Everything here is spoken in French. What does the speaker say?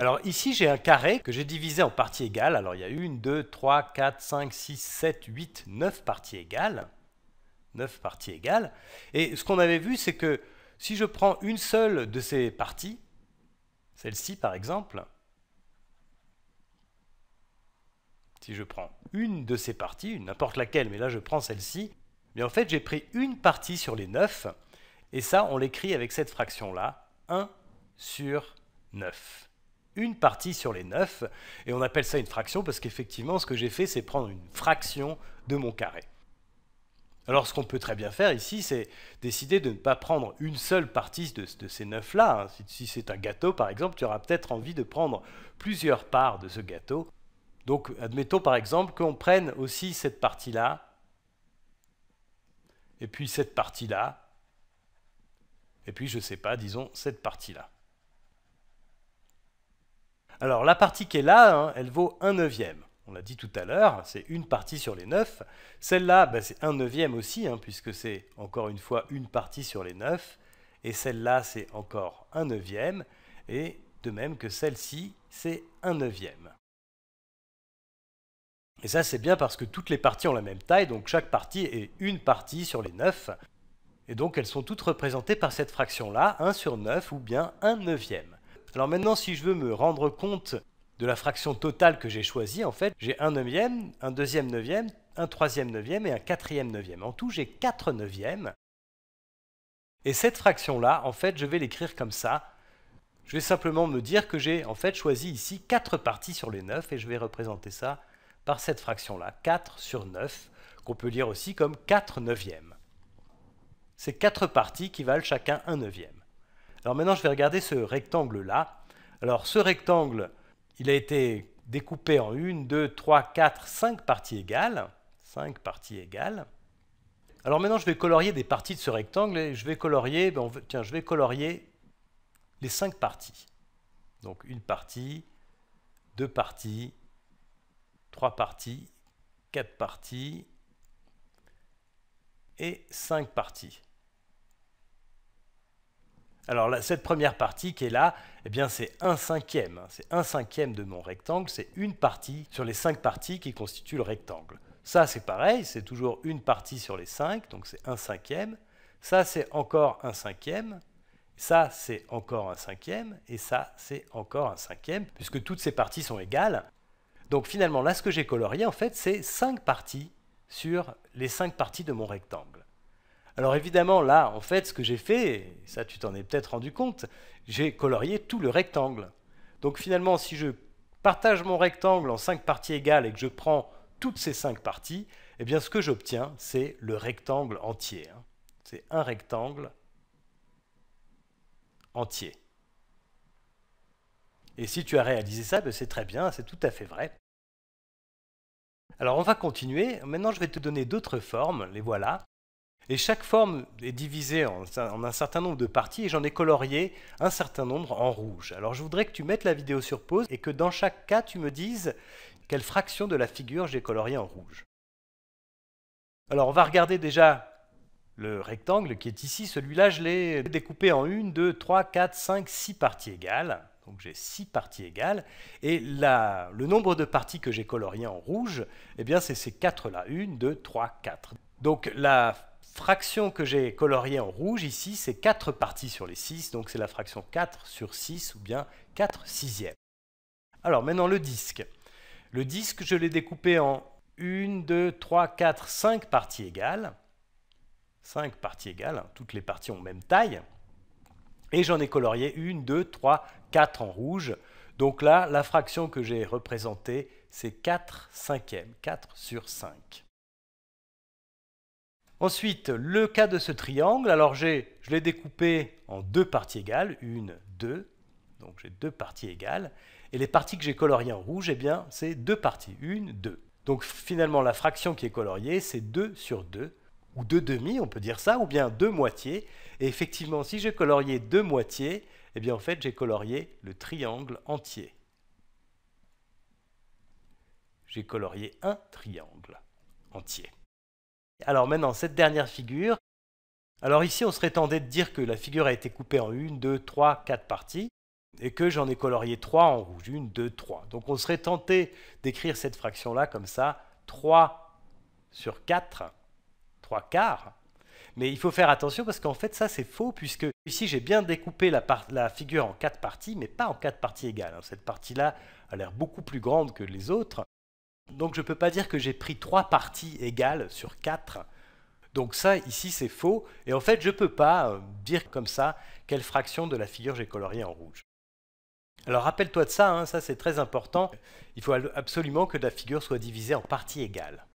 Alors ici, j'ai un carré que j'ai divisé en parties égales. Alors il y a une, deux, trois, quatre, cinq, six, sept, huit, neuf parties égales. 9 parties égales. Et ce qu'on avait vu, c'est que si je prends une seule de ces parties, celle-ci par exemple, si je prends une de ces parties, n'importe laquelle, mais là je prends celle-ci, mais en fait j'ai pris une partie sur les 9, et ça on l'écrit avec cette fraction-là, 1 sur 9 une partie sur les 9. Et on appelle ça une fraction parce qu'effectivement, ce que j'ai fait, c'est prendre une fraction de mon carré. Alors ce qu'on peut très bien faire ici, c'est décider de ne pas prendre une seule partie de, ces 9 là hein. Si, si c'est un gâteau, par exemple, tu auras peut-être envie de prendre plusieurs parts de ce gâteau. Donc admettons par exemple qu'on prenne aussi cette partie-là, et puis cette partie-là, et puis je ne sais pas, disons cette partie-là. Alors la partie qui est là, hein, elle vaut 1 neuvième. On l'a dit tout à l'heure, c'est une partie sur les 9. Celle-là, bah, c'est un neuvième aussi, hein, puisque c'est encore une fois une partie sur les 9. Et celle-là, c'est encore un neuvième. Et de même que celle-ci, c'est un neuvième. Et ça, c'est bien parce que toutes les parties ont la même taille, donc chaque partie est une partie sur les 9. Et donc elles sont toutes représentées par cette fraction-là, 1 sur 9 ou bien 1 neuvième. Alors maintenant, si je veux me rendre compte de la fraction totale que j'ai choisie, en fait, j'ai un neuvième, un deuxième neuvième, un troisième neuvième et un quatrième neuvième. En tout, j'ai quatre neuvièmes. Et cette fraction-là, en fait, je vais l'écrire comme ça. Je vais simplement me dire que j'ai en fait choisi ici quatre parties sur les 9 et je vais représenter ça par cette fraction-là, 4 sur 9, qu'on peut lire aussi comme 4 neuvièmes. C'est quatre parties qui valent chacun un neuvième. Alors maintenant, je vais regarder ce rectangle-là. Alors ce rectangle, il a été découpé en une, deux, trois, quatre, cinq parties égales. 5 parties égales. Alors maintenant, je vais colorier des parties de ce rectangle et je vais colorier, ben, je vais colorier les cinq parties. Donc une partie, deux parties, trois parties, quatre parties et cinq parties. Alors cette première partie qui est là, eh bien c'est un cinquième. c'est un cinquième de mon rectangle, c'est une partie sur les cinq parties qui constituent le rectangle. Ça c'est pareil, c'est toujours une partie sur les cinq, donc c'est un cinquième. Ça c'est encore un cinquième. Ça c'est encore un cinquième. Et ça c'est encore un cinquième, puisque toutes ces parties sont égales. Donc finalement là, ce que j'ai colorié en fait, c'est cinq parties sur les cinq parties de mon rectangle. Alors évidemment, là, en fait, ce que j'ai fait, ça tu t'en es peut-être rendu compte, j'ai colorié tout le rectangle. Donc finalement, si je partage mon rectangle en cinq parties égales et que je prends toutes ces cinq parties, eh bien ce que j'obtiens, c'est le rectangle entier. Hein. C'est un rectangle entier. Et si tu as réalisé ça, ben, c'est très bien, c'est tout à fait vrai. Alors on va continuer. Maintenant, je vais te donner d'autres formes, les voilà. Et chaque forme est divisée en, un certain nombre de parties et j'en ai colorié un certain nombre en rouge. Alors je voudrais que tu mettes la vidéo sur pause et que dans chaque cas tu me dises quelle fraction de la figure j'ai colorié en rouge. Alors on va regarder déjà le rectangle qui est ici. Celui-là je l'ai découpé en 1, 2, 3, 4, 5, 6 parties égales. Donc j'ai 6 parties égales. Et le nombre de parties que j'ai coloriées en rouge, eh bien c'est ces 4 là. 1, 2, 3, 4. Donc la fraction que j'ai coloriée en rouge ici, c'est 4 parties sur les 6, donc c'est la fraction 4 sur 6 ou bien 4 sixièmes. Alors maintenant le disque. Le disque, je l'ai découpé en 1, 2, 3, 4, 5 parties égales. 5 parties égales, hein, toutes les parties ont même taille. Et j'en ai colorié 1, 2, 3, 4 en rouge. Donc là, la fraction que j'ai représentée, c'est 4 cinquièmes, 4 sur 5. Ensuite, le cas de ce triangle, alors j'ai, je l'ai découpé en deux parties égales, une, deux, donc j'ai deux parties égales, et les parties que j'ai coloriées en rouge, eh bien, c'est deux parties, une, deux. Donc finalement, la fraction qui est coloriée, c'est 2 sur 2, ou 2 demi, on peut dire ça, ou bien deux moitiés. Et effectivement, si j'ai colorié deux moitiés, eh bien en fait, j'ai colorié le triangle entier. J'ai colorié un triangle entier. Alors maintenant, cette dernière figure. Alors ici, on serait tenté de dire que la figure a été coupée en une, deux, trois, quatre parties, et que j'en ai colorié 3 en rouge. Une, 2, 3. Donc on serait tenté d'écrire cette fraction-là comme ça, 3 sur 4, 3 quarts. Mais il faut faire attention parce qu'en fait ça c'est faux puisque ici j'ai bien découpé la, la, figure en quatre parties mais pas en quatre parties égales. Hein. Cette partie-là a l'air beaucoup plus grande que les autres donc je ne peux pas dire que j'ai pris trois parties égales sur quatre. Donc ça, ici, c'est faux. Et en fait, je ne peux pas euh, dire comme ça quelle fraction de la figure j'ai coloriée en rouge. Alors rappelle-toi de ça, hein, ça c'est très important. Il faut absolument que la figure soit divisée en parties égales.